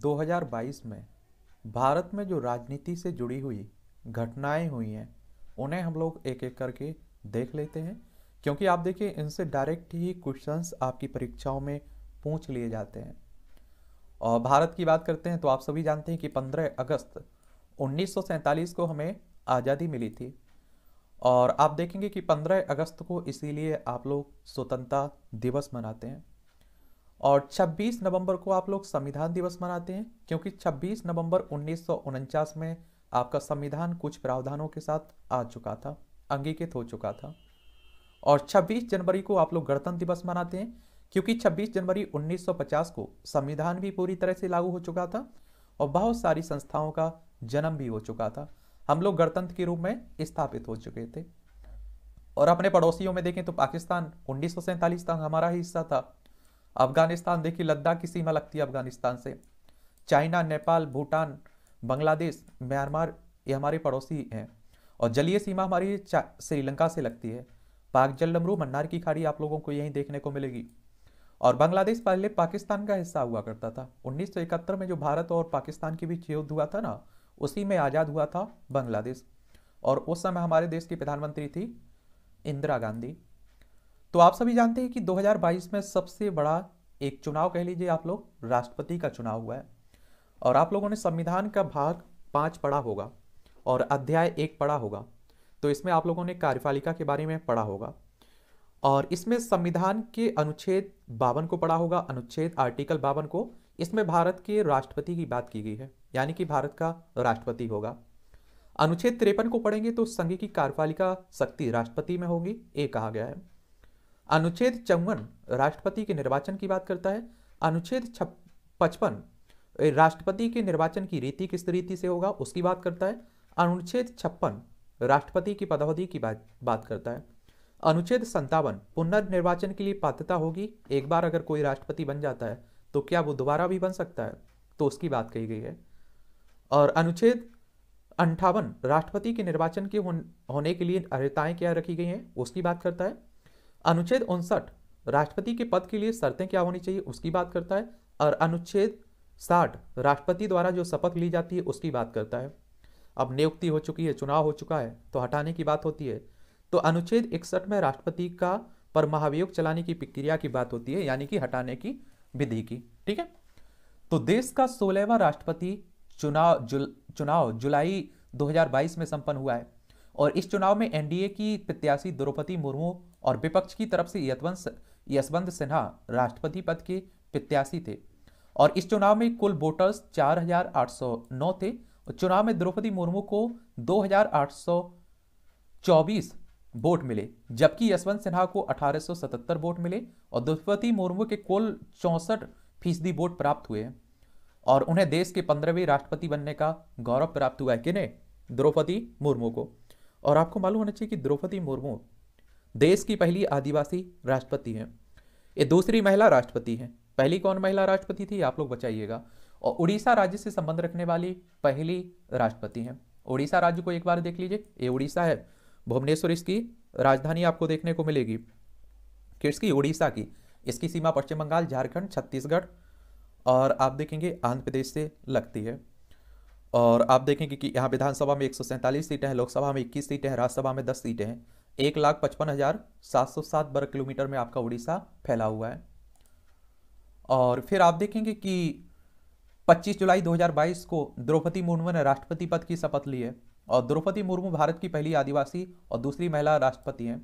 2022 में भारत में जो राजनीति से जुड़ी हुई घटनाएं हुई हैं उन्हें हम लोग एक एक करके देख लेते हैं क्योंकि आप देखिए इनसे डायरेक्ट ही क्वेश्चंस आपकी परीक्षाओं में पूछ लिए जाते हैं और भारत की बात करते हैं तो आप सभी जानते हैं कि 15 अगस्त उन्नीस को हमें आज़ादी मिली थी और आप देखेंगे कि 15 अगस्त को इसीलिए आप लोग स्वतंत्रता दिवस मनाते हैं और 26 नवंबर को आप लोग संविधान दिवस मनाते हैं क्योंकि 26 नवंबर उन्नीस में आपका संविधान कुछ प्रावधानों के साथ आ चुका था अंगीकृत हो चुका था और 26 जनवरी को आप लोग गणतंत्र दिवस मनाते हैं क्योंकि 26 जनवरी 1950 को संविधान भी पूरी तरह से लागू हो चुका था और बहुत सारी संस्थाओं का जन्म भी हो चुका था हम लोग गणतंत्र के रूप में स्थापित हो चुके थे और अपने पड़ोसियों में देखें तो पाकिस्तान उन्नीस तक हमारा ही हिस्सा था अफगानिस्तान देखिए लद्दाख की सीमा लगती है अफगानिस्तान से चाइना नेपाल भूटान बांग्लादेश म्यांमार ये हमारे पड़ोसी हैं और जलीय सीमा हमारी श्रीलंका से लगती है पाक जलमरू मन्नार की खाड़ी आप लोगों को यहीं देखने को मिलेगी और बांग्लादेश पहले पाकिस्तान का हिस्सा हुआ करता था 1971 में जो भारत और पाकिस्तान के बीच युद्ध हुआ था ना उसी में आज़ाद हुआ था बांग्लादेश और उस समय हमारे देश की प्रधानमंत्री थी इंदिरा गांधी तो आप सभी जानते हैं कि 2022 में सबसे बड़ा एक चुनाव कह लीजिए आप लोग राष्ट्रपति का चुनाव हुआ है और आप लोगों ने संविधान का भाग पाँच पढ़ा होगा और अध्याय एक पढ़ा होगा तो इसमें आप लोगों ने कार्यपालिका के बारे में पढ़ा होगा और इसमें संविधान के अनुच्छेद बावन को पढ़ा होगा अनुच्छेद आर्टिकल बावन को इसमें भारत के राष्ट्रपति की बात की गई है यानी कि भारत का राष्ट्रपति होगा अनुच्छेद तिरपन को पढ़ेंगे तो संघ की कार्यपालिका शक्ति राष्ट्रपति में होगी ये कहा गया है अनुच्छेद चौवन राष्ट्रपति के निर्वाचन की बात करता है अनुच्छेद पचपन राष्ट्रपति के निर्वाचन की रीति किस रीति से होगा उसकी बात करता है अनुच्छेद छप्पन राष्ट्रपति की पदावधि की बात बात करता है अनुच्छेद संतावन पुनर्निर्वाचन के लिए पात्रता होगी एक बार अगर कोई राष्ट्रपति बन जाता है तो क्या वो दोबारा भी बन सकता है तो उसकी बात कही गई है और अनुच्छेद अंठावन राष्ट्रपति के निर्वाचन के होने के लिए अर्हताएं क्या रखी गई हैं उसकी बात करता है अनुच्छेद उनसठ राष्ट्रपति के पद के लिए शर्तें क्या होनी चाहिए उसकी बात करता है और अनुच्छेद साठ राष्ट्रपति द्वारा जो शपथ ली जाती है उसकी बात करता है अब नियुक्ति हो चुकी है चुनाव हो चुका है तो हटाने की बात होती है तो अनुच्छेद इकसठ में राष्ट्रपति का पर महाभियोग चलाने की प्रक्रिया की बात होती है यानी कि हटाने की विधि की ठीक है तो देश का सोलहवा राष्ट्रपति चुनाव जुल, चुनाव जुलाई 2022 में संपन्न हुआ है और इस चुनाव में एनडीए की प्रत्याशी द्रौपदी मुर्मू और विपक्ष की तरफ से यशवंत सिन्हा राष्ट्रपति पद के प्रत्याशी थे और इस चुनाव में कुल वोटर्स 4,809 थे और चुनाव में द्रौपदी मुर्मू को 2,824 वोट मिले जबकि यशवंत सिन्हा को 1877 वोट मिले और द्रौपदी मुर्मू के कुल चौंसठ फीसदी वोट प्राप्त हुए और उन्हें देश के पंद्रहवें राष्ट्रपति बनने का गौरव प्राप्त हुआ है किन्हें द्रौपदी मुर्मू को और आपको मालूम होना चाहिए कि द्रौपदी मुर्मू देश की पहली आदिवासी राष्ट्रपति हैं ये दूसरी महिला राष्ट्रपति हैं पहली कौन महिला राष्ट्रपति थी आप लोग बचाइएगा और उड़ीसा राज्य से संबंध रखने वाली पहली राष्ट्रपति हैं उड़ीसा राज्य को एक बार देख लीजिए ये उड़ीसा है भुवनेश्वर इसकी राजधानी आपको देखने को मिलेगी किसकी उड़ीसा की इसकी सीमा पश्चिम बंगाल झारखंड छत्तीसगढ़ और आप देखेंगे आंध्र प्रदेश से लगती है और आप देखेंगे कि यहाँ विधानसभा में एक सीटें हैं लोकसभा में इक्कीस सीटें हैं राज्यसभा में दस सीटें हैं एक लाख पचपन हज़ार सात सौ सात वर्ग किलोमीटर में आपका उड़ीसा फैला हुआ है और फिर आप देखेंगे कि 25 जुलाई 2022 को द्रौपदी मुर्मू ने राष्ट्रपति पद की शपथ ली है और द्रौपदी मुर्मू भारत की पहली आदिवासी और दूसरी महिला राष्ट्रपति हैं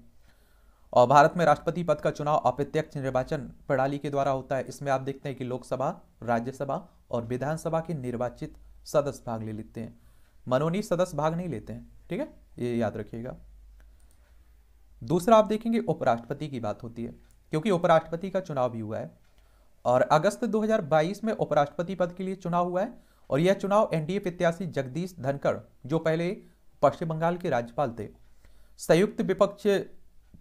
और भारत में राष्ट्रपति पद का चुनाव अप्रत्यक्ष निर्वाचन प्रणाली के द्वारा होता है इसमें आप देखते हैं कि लोकसभा राज्यसभा और विधानसभा के निर्वाचित सदस्य भाग ले लेते हैं मनोनीत सदस्य भाग नहीं लेते हैं ठीक है ये याद रखिएगा दूसरा आप देखेंगे उपराष्ट्रपति की बात होती है क्योंकि उपराष्ट्रपति का चुनाव भी हुआ है और अगस्त 2022 में उपराष्ट्रपति पद के लिए चुनाव हुआ है और यह चुनाव एनडीए प्रत्याशी जगदीश धनखड़ जो पहले पश्चिम बंगाल के राज्यपाल थे संयुक्त विपक्ष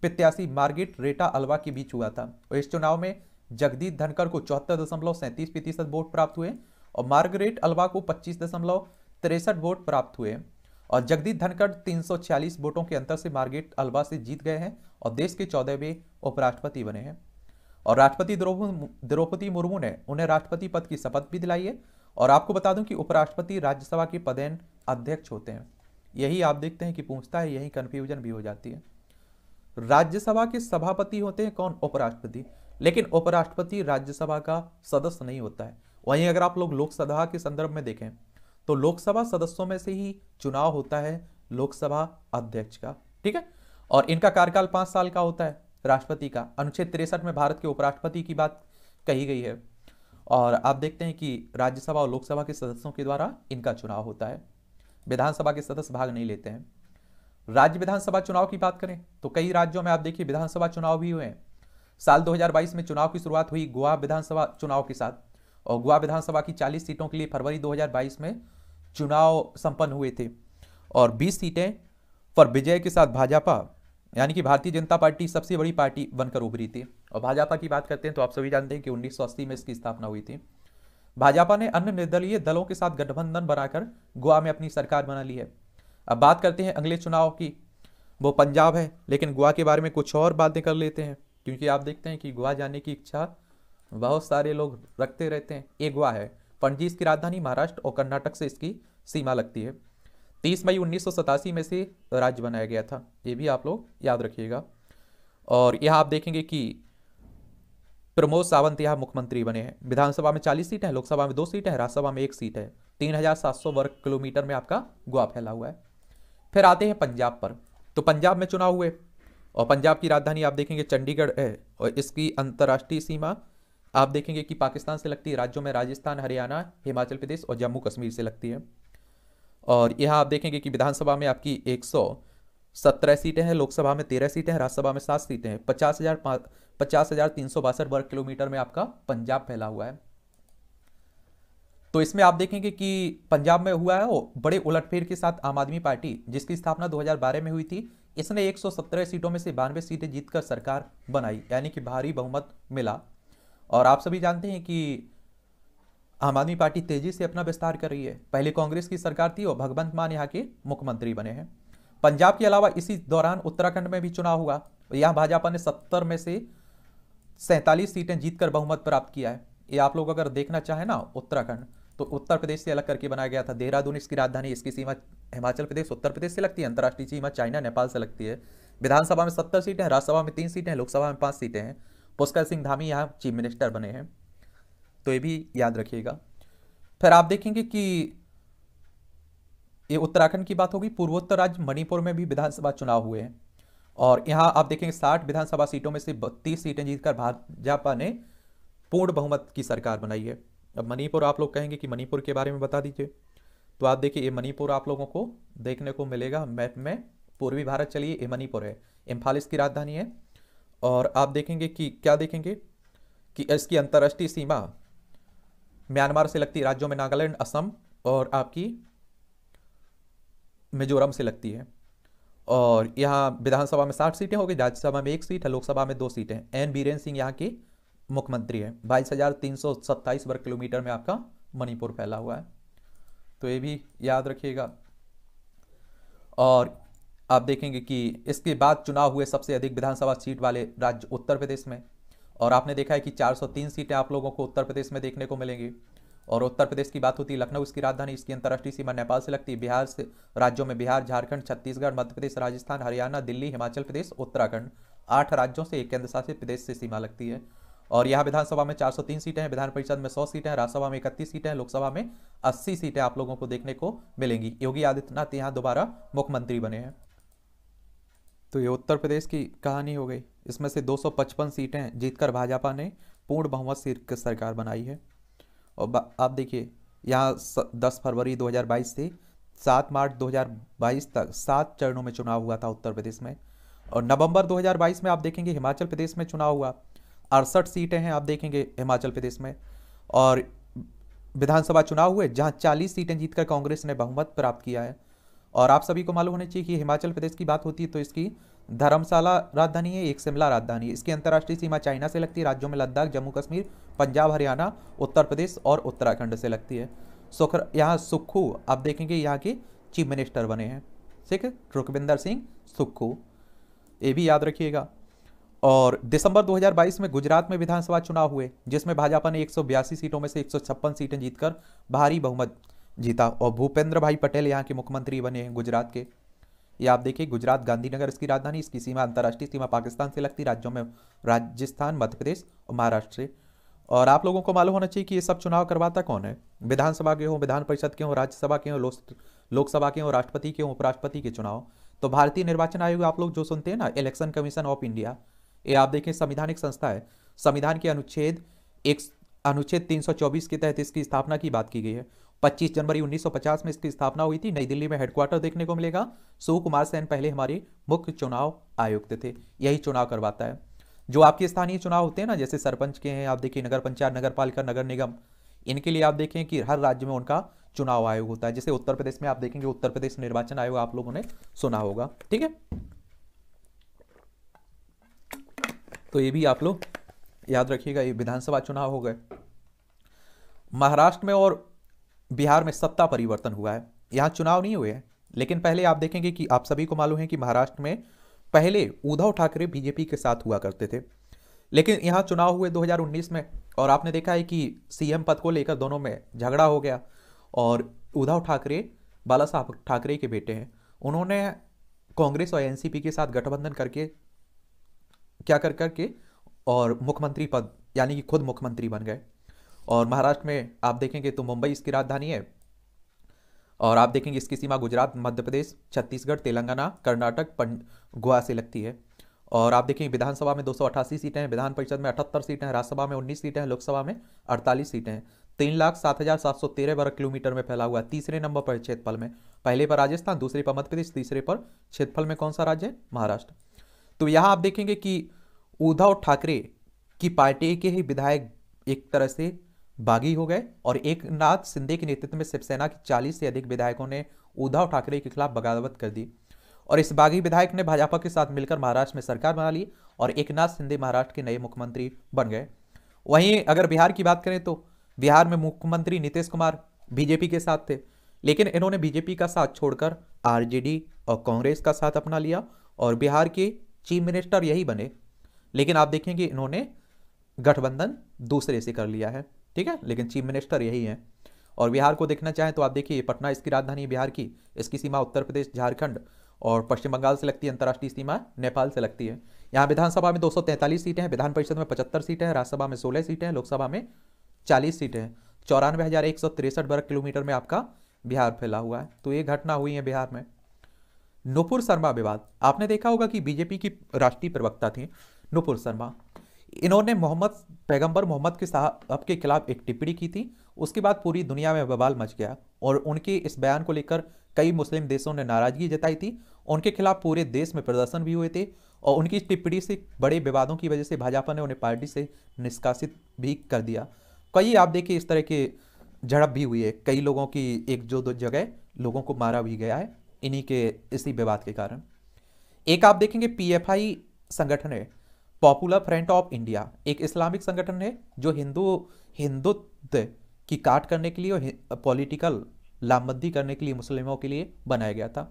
प्रत्याशी मार्गेट रेटा अलवा के बीच हुआ था और इस चुनाव में जगदीश धनखड़ को चौहत्तर दशमलव सैंतीस प्रतिशत वोट प्राप्त हुए और मार्गरेट अलवा को पच्चीस दशमलव तिरसठ वोट प्राप्त हुए और जगदीप धनखड़ तीन वोटों के अंतर से मार्गेट अलवा से जीत गए हैं और देश के चौदहवें उपराष्ट्रपति बने हैं और राष्ट्रपति द्रौपदी मुर्मू ने उन्हें राष्ट्रपति पद की शपथ भी दिलाई है और आपको बता दूं कि उपराष्ट्रपति राज्यसभा के पदेन अध्यक्ष होते हैं यही आप देखते हैं कि पूछता है यही कन्फ्यूजन भी हो जाती है राज्यसभा के सभापति होते हैं कौन उपराष्ट्रपति लेकिन उपराष्ट्रपति राज्यसभा का सदस्य नहीं होता है वहीं अगर आप लोग लोकसभा के संदर्भ में देखें तो लोकसभा सदस्यों में से ही चुनाव होता है लोकसभा अध्यक्ष का ठीक है और इनका कार्यकाल पांच साल का होता है राष्ट्रपति का अनुच्छेद तिरसठ में भारत के उपराष्ट्रपति की बात कही गई है और आप देखते हैं कि राज्यसभा और लोकसभा के सदस्यों के द्वारा इनका चुनाव होता है विधानसभा के सदस्य भाग नहीं लेते हैं राज्य विधानसभा चुनाव की बात करें तो कई राज्यों में आप देखिए विधानसभा चुनाव भी हुए हैं साल 2022 में चुनाव की शुरुआत हुई गोवा विधानसभा चुनाव के साथ और गोवा विधानसभा की 40 सीटों के लिए फरवरी 2022 में चुनाव संपन्न हुए थे और 20 सीटें पर विजय के साथ भाजपा यानी कि भारतीय जनता पार्टी सबसे बड़ी पार्टी बनकर उभरी थी और भाजपा की बात करते हैं तो आप सभी जानते हैं कि उन्नीस में इसकी स्थापना हुई थी भाजपा ने अन्य निर्दलीय दलों के साथ गठबंधन बनाकर गोवा में अपनी सरकार बना ली है अब बात करते हैं अगले चुनाव की वो पंजाब है लेकिन गोवा के बारे में कुछ और बातें कर लेते हैं क्योंकि आप देखते हैं कि गोवा जाने की इच्छा बहुत सारे लोग रखते रहते हैं ये गोवा है पणजी इसकी राजधानी महाराष्ट्र और कर्नाटक से इसकी सीमा लगती है तीस मई उन्नीस में से राज्य बनाया गया था ये भी आप लोग याद रखिएगा और यह आप देखेंगे कि प्रमोद सावंत यहाँ मुख्यमंत्री बने हैं विधानसभा में चालीस सीट है लोकसभा में दो सीट है राज्यसभा में एक सीट है तीन हजार सात सौ वर्ग किलोमीटर में आपका गोवा फैला हुआ है फिर आते हैं पंजाब पर तो पंजाब में चुनाव हुए और पंजाब की राजधानी आप देखेंगे चंडीगढ़ है और इसकी अंतर्राष्ट्रीय सीमा आप देखेंगे कि पाकिस्तान से लगती है राज्यों में राजस्थान हरियाणा हिमाचल प्रदेश और जम्मू कश्मीर से लगती है और यहाँ आप देखेंगे कि विधानसभा में आपकी एक सत्रह सीटें हैं लोकसभा में तेरह सीटें हैं राज्यसभा में सात सीटें हैं पचास हज़ार पचास तीन सौ वर्ग किलोमीटर में आपका पंजाब फैला हुआ है तो इसमें आप देखेंगे कि पंजाब में हुआ है वो बड़े उलटफेर के साथ आम आदमी पार्टी जिसकी स्थापना 2012 में हुई थी इसने 117 सीटों में से बानवे सीटें जीतकर सरकार बनाई यानी कि भारी बहुमत मिला और आप सभी जानते हैं कि आम आदमी पार्टी तेजी से अपना विस्तार कर रही है पहले कांग्रेस की सरकार थी और भगवंत मान यहाँ के मुख्यमंत्री बने हैं पंजाब के अलावा इसी दौरान उत्तराखंड में भी चुनाव हुआ यहाँ भाजपा ने सत्तर में से सैंतालीस सीटें जीतकर बहुमत प्राप्त किया है ये आप लोग अगर देखना चाहें ना उत्तराखंड तो उत्तर प्रदेश से अलग करके बनाया गया था देहरादून इसकी राजधानी इसकी सीमा हिमाचल प्रदेश उत्तर प्रदेश से लगती है अंतर्राष्ट्रीय सीमा चाइना नेपाल से लगती है विधानसभा में सत्तर सीटें राज्यसभा में तीन सीटें लोकसभा में पाँच सीटें हैं पुष्कर सिंह धामी यहाँ चीफ मिनिस्टर बने हैं तो ये भी याद रखिएगा फिर आप देखेंगे कि ये उत्तराखंड की बात होगी पूर्वोत्तर राज्य मणिपुर में भी विधानसभा चुनाव हुए हैं और यहाँ आप देखेंगे साठ विधानसभा सीटों में से बत्तीस सीटें जीतकर भाजपा ने पूर्ण बहुमत की सरकार बनाई है अब मणिपुर आप लोग कहेंगे कि मणिपुर के बारे में बता दीजिए तो आप देखिए ये मणिपुर आप लोगों को देखने को मिलेगा मैप में पूर्वी भारत चलिए ये मणिपुर है इम्फाल इसकी राजधानी है और आप देखेंगे कि क्या देखेंगे कि इसकी अंतर्राष्ट्रीय सीमा म्यांमार से लगती राज्यों में नागालैंड असम और आपकी मिजोरम से लगती है और यहाँ विधानसभा में साठ सीटें होगी राज्यसभा में एक सीट है लोकसभा में दो सीटें एन बीरेन सिंह यहाँ के मुख्यमंत्री है बाईस हजार तीन सौ सत्ताईस वर्ग किलोमीटर में आपका मणिपुर फैला हुआ है तो ये भी याद रखिएगा और आप देखेंगे कि इसके बाद चुनाव हुए सबसे अधिक विधानसभा सीट वाले राज्य उत्तर प्रदेश में और आपने देखा है कि 403 सीटें आप लोगों को उत्तर प्रदेश में देखने को मिलेंगी और उत्तर प्रदेश की बात होती है लखनऊ इसकी राजधानी इसकी अंतर्राष्ट्रीय सीमा नेपाल से लगती है बिहार से राज्यों में बिहार झारखंड छत्तीसगढ़ मध्य प्रदेश राजस्थान हरियाणा दिल्ली हिमाचल प्रदेश उत्तराखंड आठ राज्यों से एक केंद्रशासित प्रदेश से सीमा लगती है और यहाँ विधानसभा में चार सीटें हैं विधान परिषद में सौ सीटें हैं राज्यसभा में इकतीस सीटें हैं लोकसभा में अस्सी सीटें आप लोगों को देखने को मिलेंगी योगी आदित्यनाथ यहाँ दोबारा मुख्यमंत्री बने हैं तो ये उत्तर प्रदेश की कहानी हो गई इसमें से 255 सीटें जीतकर भाजपा ने पूर्ण बहुमत सरकार बनाई है और आप देखिए यहाँ 10 फरवरी 2022 से 7 मार्च 2022 तक सात चरणों में चुनाव हुआ था उत्तर प्रदेश में और नवंबर 2022 में आप देखेंगे हिमाचल प्रदेश में चुनाव हुआ अड़सठ सीटें हैं आप देखेंगे हिमाचल प्रदेश में और विधानसभा चुनाव हुए जहाँ चालीस सीटें जीतकर कांग्रेस ने बहुमत प्राप्त किया है और आप सभी को मालूम होना चाहिए कि हिमाचल प्रदेश की बात होती है तो इसकी धर्मशाला राजधानी है एक शिमला राजधानी इसकी अंतर्राष्ट्रीय सीमा चाइना से लगती है राज्यों में लद्दाख जम्मू कश्मीर पंजाब हरियाणा उत्तर प्रदेश और उत्तराखंड से लगती है सुखर यहाँ सुक्खू आप देखेंगे यहाँ के चीफ मिनिस्टर बने हैं ठीक है रुकविंदर सिंह सुक्खू ये भी याद रखिएगा और दिसंबर 2022 में गुजरात में विधानसभा चुनाव हुए जिसमें भाजपा ने एक सीटों में से एक सीटें जीतकर भारी बहुमत जीता और भूपेंद्र भाई पटेल यहाँ के मुख्यमंत्री बने हैं गुजरात के ये आप देखिए गुजरात गांधीनगर इसकी राजधानी इसकी सीमा अंतर्राष्ट्रीय सीमा पाकिस्तान से लगती राज्यों में राजस्थान मध्य प्रदेश और महाराष्ट्र और आप लोगों को मालूम होना चाहिए कि ये सब चुनाव करवाता कौन है विधानसभा के हों विधान परिषद के हों राज्यसभा के हों लोकसभा के हों राष्ट्रपति के हों उपराष्ट्रपति के चुनाव तो भारतीय निर्वाचन आयोग आप लोग जो सुनते हैं ना इलेक्शन कमीशन ऑफ इंडिया ये आप देखें संविधानिक संस्था है संविधान के अनुच्छेद एक अनुच्छेद 324 के तहत इसकी स्थापना की बात की गई है 25 जनवरी 1950 में इसकी स्थापना हुई थी नई दिल्ली में हेडक्वार्टर देखने को मिलेगा सुकुमार कुमार सेन पहले हमारे मुख्य चुनाव आयुक्त थे यही चुनाव करवाता है जो आपके स्थानीय चुनाव होते हैं ना जैसे सरपंच के हैं आप देखिए नगर पंचायत नगर पालिका नगर निगम इनके लिए आप देखें कि हर राज्य में उनका चुनाव आयोग होता है जैसे उत्तर प्रदेश में आप देखेंगे उत्तर प्रदेश निर्वाचन आयोग आप लोगों ने सुना होगा ठीक है तो ये भी आप लोग याद रखिएगा ये विधानसभा चुनाव हो गए महाराष्ट्र में और बिहार में सत्ता परिवर्तन हुआ है यहाँ चुनाव नहीं हुए हैं लेकिन पहले आप देखेंगे कि आप सभी को मालूम है कि महाराष्ट्र में पहले उद्धव ठाकरे बीजेपी के साथ हुआ करते थे लेकिन यहाँ चुनाव हुए 2019 में और आपने देखा है कि सीएम पद को लेकर दोनों में झगड़ा हो गया और उद्धव ठाकरे बाला साहब ठाकरे के बेटे हैं उन्होंने कांग्रेस और एनसीपी के साथ गठबंधन करके क्या कर करके और मुख्यमंत्री पद यानी कि खुद मुख्यमंत्री बन गए और महाराष्ट्र में आप देखेंगे तो मुंबई इसकी राजधानी है और आप देखेंगे इसकी सीमा गुजरात मध्य प्रदेश छत्तीसगढ़ तेलंगाना कर्नाटक गोवा से लगती है और आप देखेंगे विधानसभा में दो सीटें हैं विधान परिषद में अठहत्तर सीटें हैं राज्यसभा में उन्नीस सीटें हैं लोकसभा में अड़तालीस सीटें हैं तीन लाख सात हज़ार सात सौ तेरह वर्ग किलोमीटर में फैला हुआ है तीसरे नंबर पर क्षेत्रफल में पहले पर राजस्थान दूसरे पर मध्य प्रदेश तीसरे पर क्षेत्रफल में कौन सा राज्य है महाराष्ट्र तो यहाँ आप देखेंगे कि उद्धव ठाकरे की पार्टी के ही विधायक एक तरह से बागी हो गए और एक नाथ सिंधे के नेतृत्व में शिवसेना के 40 से अधिक विधायकों ने उद्धव ठाकरे के खिलाफ बगावत कर दी और इस बागी विधायक ने भाजपा के साथ मिलकर महाराष्ट्र में सरकार बना ली और एक नाथ सिंधे महाराष्ट्र के नए मुख्यमंत्री बन गए वहीं अगर बिहार की बात करें तो बिहार में मुख्यमंत्री नीतीश कुमार बीजेपी के साथ थे लेकिन इन्होंने बीजेपी का साथ छोड़कर आर और कांग्रेस का साथ अपना लिया और बिहार के चीफ मिनिस्टर यही बने लेकिन आप देखेंगे इन्होंने गठबंधन दूसरे से कर लिया है ठीक है लेकिन चीफ मिनिस्टर यही है और बिहार को देखना चाहें तो आप देखिए पटना इसकी राजधानी बिहार की इसकी सीमा उत्तर प्रदेश झारखंड और पश्चिम बंगाल से लगती है अंतर्राष्ट्रीय सीमा नेपाल से लगती है यहाँ विधानसभा में 243 सीटें हैं विधान परिषद में 75 सीटें हैं राज्यसभा में 16 सीटें हैं लोकसभा में 40 सीटें हैं चौरानवे हज़ार एक सौ तिरसठ वर्ग किलोमीटर में आपका बिहार फैला हुआ है तो ये घटना हुई है बिहार में नुपुर शर्मा विवाद आपने देखा होगा कि बीजेपी की राष्ट्रीय प्रवक्ता थी नुपुर शर्मा इन्होंने मोहम्मद पैगंबर मोहम्मद के साहब के खिलाफ एक टिप्पणी की थी उसके बाद पूरी दुनिया में बवाल मच गया और उनके इस बयान को लेकर कई मुस्लिम देशों ने नाराजगी जताई थी उनके खिलाफ पूरे देश में प्रदर्शन भी हुए थे और उनकी टिप्पणी से बड़े विवादों की वजह से भाजपा ने उन्हें पार्टी से निष्कासित भी कर दिया कई आप देखिए इस तरह के झड़प भी हुई है कई लोगों की एक जो दो जगह लोगों को मारा भी गया है इन्हीं के इसी विवाद के कारण एक आप देखेंगे पीएफआई संगठन है पॉपुलर फ्रंट ऑफ इंडिया एक इस्लामिक संगठन है जो हिंदू हिंदुत्व की काट करने के लिए और पॉलिटिकल लामबंदी करने के लिए मुस्लिमों के लिए बनाया गया था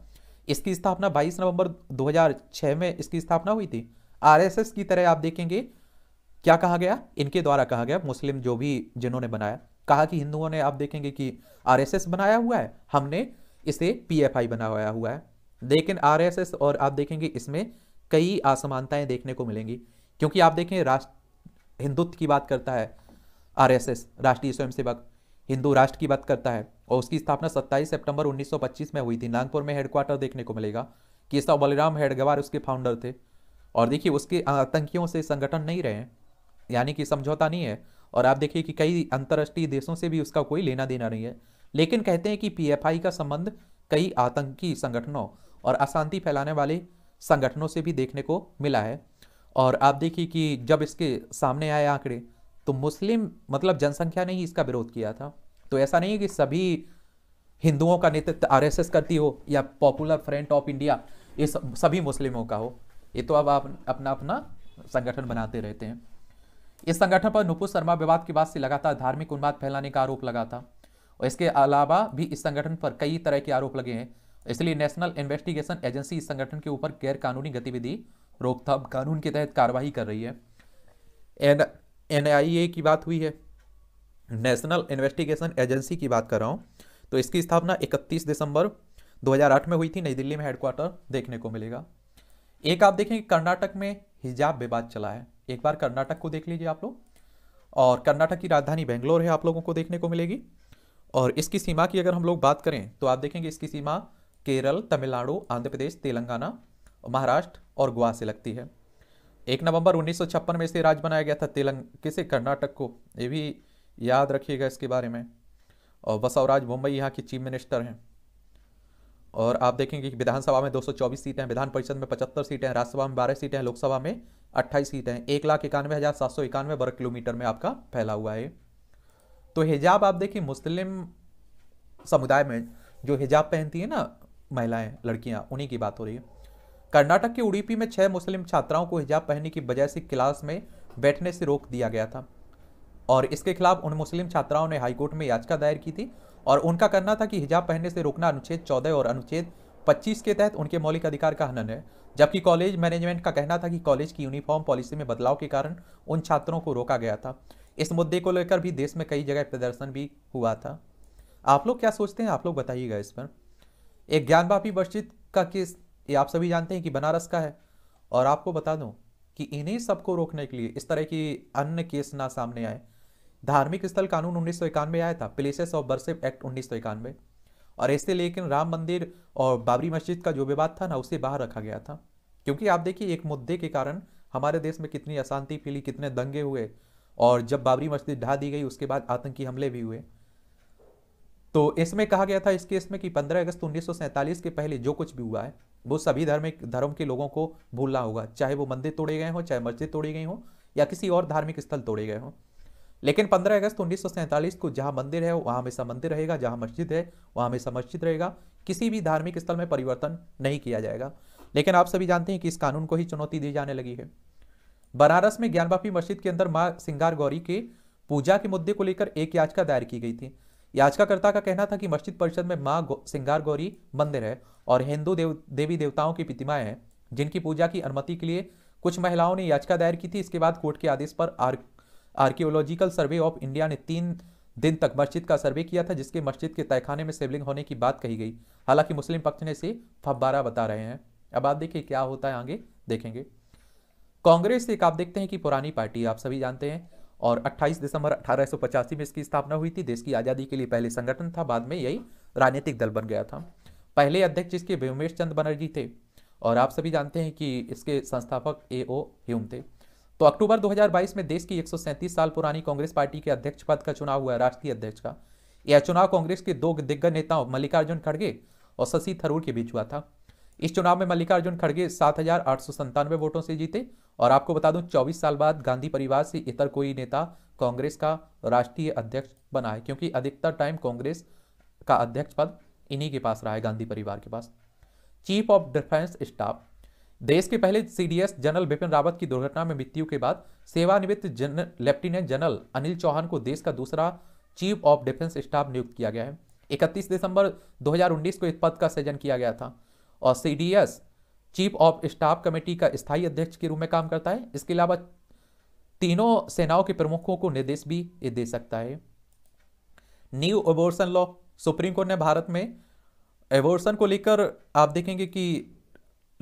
इसकी स्थापना 22 नवंबर 2006 में इसकी स्थापना हुई थी आरएसएस की तरह आप देखेंगे क्या कहा गया इनके द्वारा कहा गया मुस्लिम जो भी जिन्होंने बनाया कहा कि हिंदुओं ने आप देखेंगे कि आर बनाया हुआ है हमने इसे पी बनाया हुआ है लेकिन आर और आप देखेंगे इसमें कई असमानताएं देखने को मिलेंगी क्योंकि आप देखें राष्ट्र हिंदुत्व की बात करता है आरएसएस राष्ट्रीय स्वयंसेवक हिंदू राष्ट्र की बात करता है और उसकी स्थापना 27 सितंबर 1925 में हुई थी नागपुर में हेडक्वार्टर देखने को मिलेगा केशव बलिराम हेडगवार उसके फाउंडर थे और देखिए उसके आतंकियों से संगठन नहीं रहे यानी कि समझौता नहीं है और आप देखिए कि कई अंतर्राष्ट्रीय देशों से भी उसका कोई लेना देना नहीं है लेकिन कहते हैं कि पी का संबंध कई आतंकी संगठनों और अशांति फैलाने वाले संगठनों से भी देखने को मिला है और आप देखिए कि जब इसके सामने आए आंकड़े तो मुस्लिम मतलब जनसंख्या ने ही इसका विरोध किया था तो ऐसा नहीं है कि सभी हिंदुओं का नेतृत्व आरएसएस करती हो या पॉपुलर फ्रंट ऑफ इंडिया ये सभी मुस्लिमों का हो ये तो अब आप अपना अपना संगठन बनाते रहते हैं इस संगठन पर नुपुर शर्मा विवाद के बाद से लगातार धार्मिक उन्माद फैलाने का आरोप लगा था और इसके अलावा भी इस संगठन पर कई तरह के आरोप लगे हैं इसलिए नेशनल इन्वेस्टिगेशन एजेंसी इस संगठन के ऊपर गैर कानूनी गतिविधि रोकथाम कानून के तहत कार्रवाई कर रही है एन एन की बात हुई है नेशनल इन्वेस्टिगेशन एजेंसी की बात कर रहा हूँ तो इसकी स्थापना 31 दिसंबर 2008 में हुई थी नई दिल्ली में हेडक्वार्टर देखने को मिलेगा एक आप देखेंगे कर्नाटक में हिजाब विवाद चला है एक बार कर्नाटक को देख लीजिए आप लोग और कर्नाटक की राजधानी बेंगलोर है आप लोगों को देखने को मिलेगी और इसकी सीमा की अगर हम लोग बात करें तो आप देखेंगे इसकी सीमा केरल तमिलनाडु आंध्र प्रदेश तेलंगाना महाराष्ट्र और गोवा से लगती है एक नवंबर 1956 में इसे राज्य बनाया गया था तेलंग किसे कर्नाटक को ये भी याद रखिएगा इसके बारे में और बसवराज मुंबई यहाँ की चीफ मिनिस्टर हैं और आप देखेंगे कि विधानसभा में 224 सीटें हैं विधान परिषद में 75 सीटें हैं राज्यसभा में 12 सीटें हैं लोकसभा में 28 सीटें हैं एक लाख इक्यानवे हज़ार सात सौ इक्यानवे वर्ग किलोमीटर में आपका फैला हुआ है तो हिजाब आप देखिए मुस्लिम समुदाय में जो हिजाब पहनती है ना महिलाएं लड़कियां उन्हीं की बात हो रही है कर्नाटक के उड़ीपी में छह मुस्लिम छात्राओं को हिजाब पहनने की वजह से क्लास में बैठने से रोक दिया गया था और इसके खिलाफ उन मुस्लिम छात्राओं ने हाईकोर्ट में याचिका दायर की थी और उनका कहना था कि हिजाब पहनने से रोकना अनुच्छेद चौदह और अनुच्छेद पच्चीस के तहत उनके मौलिक अधिकार का हनन है जबकि कॉलेज मैनेजमेंट का कहना था कि कॉलेज की यूनिफॉर्म पॉलिसी में बदलाव के कारण उन छात्रों को रोका गया था इस मुद्दे को लेकर भी देश में कई जगह प्रदर्शन भी हुआ था आप लोग क्या सोचते हैं आप लोग बताइएगा इस पर एक ज्ञानवापी मस्जिद का किस ये आप सभी जानते हैं कि बनारस का है और आपको बता दूं कि इन्हीं सबको रोकने के लिए इस तरह की अन्य केस ना सामने आए धार्मिक स्थल कानून उन्नीस आया था प्लेसेस ऑफ बर्सिप एक्ट उन्नीस और इससे लेकिन राम मंदिर और बाबरी मस्जिद का जो विवाद था ना उसे बाहर रखा गया था क्योंकि आप देखिए एक मुद्दे के कारण हमारे देश में कितनी अशांति फैली कितने दंगे हुए और जब बाबरी मस्जिद ढा दी गई उसके बाद आतंकी हमले भी हुए तो इसमें कहा गया था इस केस में कि 15 अगस्त उन्नीस के पहले जो कुछ भी हुआ है वो सभी धर्म धर्म के लोगों को भूलना होगा चाहे वो मंदिर तोड़े गए हों चाहे मस्जिद तोड़ी गई हों या किसी और धार्मिक स्थल तोड़े गए हों लेकिन 15 अगस्त उन्नीस को जहां मंदिर है वहां हमेशा मंदिर रहेगा जहां मस्जिद है में हमेशा मस्जिद रहेगा किसी भी धार्मिक स्थल में परिवर्तन नहीं किया जाएगा लेकिन आप सभी जानते हैं कि इस कानून को ही चुनौती दी जाने लगी है बनारस में ज्ञानवापी मस्जिद के अंदर माँ सिंगार गौरी के पूजा के मुद्दे को लेकर एक याचिका दायर की गई थी याचिकाकर्ता का कहना था कि मस्जिद परिषद में माँ सिंगार गौरी मंदिर है और हिंदू देव देवी देवताओं की प्रतिमाएं हैं जिनकी पूजा की अनुमति के लिए कुछ महिलाओं ने याचिका दायर की थी इसके बाद कोर्ट के आदेश पर R archaeological survey of India ने तीन दिन तक मस्जिद का सर्वे किया था जिसके मस्जिद के तयखाने में शिवलिंग होने की बात कही गई हालांकि मुस्लिम पक्ष ने इसे फब्बारा बता रहे हैं अब आप देखिए क्या होता है आगे देखेंगे कांग्रेस एक आप देखते हैं कि पुरानी पार्टी आप सभी जानते हैं और 28 दिसंबर अठारह में इसकी स्थापना हुई थी देश की आज़ादी के लिए पहले संगठन था बाद में यही राजनीतिक दल बन गया था पहले अध्यक्ष इसके व्योमेश चंद बनर्जी थे और आप सभी जानते हैं कि इसके संस्थापक ए ओ ह्यूम थे तो अक्टूबर 2022 में देश की 137 साल पुरानी कांग्रेस पार्टी के अध्यक्ष पद का चुनाव हुआ राष्ट्रीय अध्यक्ष का यह चुनाव कांग्रेस के दो दिग्गज नेताओं मल्लिकार्जुन खड़गे और शशि थरूर के बीच हुआ था इस चुनाव में मल्लिकार्जुन खड़गे सात वोटों से जीते और आपको बता दूं 24 साल बाद गांधी परिवार से इतर कोई नेता कांग्रेस का राष्ट्रीय अध्यक्ष बना है क्योंकि अधिकतर टाइम कांग्रेस का अध्यक्ष पद इन्हीं के पास रहा है गांधी परिवार के पास चीफ ऑफ डिफेंस स्टाफ देश के पहले सीडीएस जनरल बिपिन रावत की दुर्घटना में मृत्यु के बाद सेवानिवृत्त जन लेफ्टिनेंट जनरल अनिल चौहान को देश का दूसरा चीफ ऑफ डिफेंस स्टाफ नियुक्त किया गया है इकतीस दिसंबर दो को इस पद का सृजन किया गया था और CDS chief of staff committee का स्थायी अध्यक्ष के रूप में काम करता है इसके अलावा तीनों सेनाओं के प्रमुखों को निर्देश भी दे सकता है new abortion law supreme court ने भारत में एवोर्सन को लेकर आप देखेंगे कि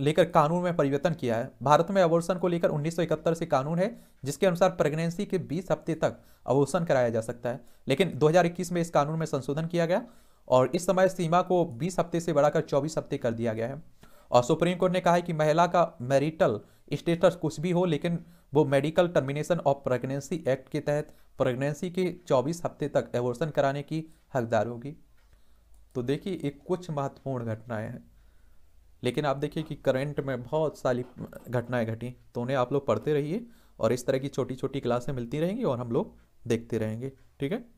लेकर कानून में परिवर्तन किया है भारत में अवोर्सन को लेकर 1971 से कानून है जिसके अनुसार प्रेगनेंसी के 20 हफ्ते तक अवोर्सन कराया जा सकता है लेकिन 2021 में इस कानून में संशोधन किया गया और इस समय सीमा को 20 हफ्ते से बढ़ाकर 24 हफ्ते कर दिया गया है और सुप्रीम कोर्ट ने कहा है कि महिला का मैरिटल स्टेटस कुछ भी हो लेकिन वो medical termination of pregnancy act के तहत प्रेगनेंसी के 24 हफ्ते तक एवोर्सन कराने की हकदार होगी तो देखिए एक कुछ महत्वपूर्ण घटनाएं हैं लेकिन आप देखिए कि करंट में बहुत सारी घटनाएं घटी तो उन्हें आप लोग पढ़ते रहिए और इस तरह की छोटी छोटी क्लासें मिलती रहेंगी और हम लोग देखते रहेंगे ठीक है